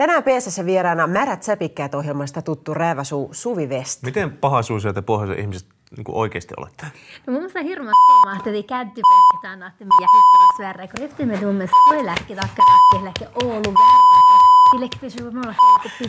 Tänään PSS vieraana Märät säpikkäät ohjelmasta tuttu rääväsuu Suvi West. Miten pahasuusijoita pohjoisen ihmiset niin kuin oikeasti olette? No mun mielestä hirveän suomaa, että vi käytti pehkitään, että meidän historiassa värrä, kun nyt me että ei lähteä Oulun lähki Sillekin pysyy, että me ollaan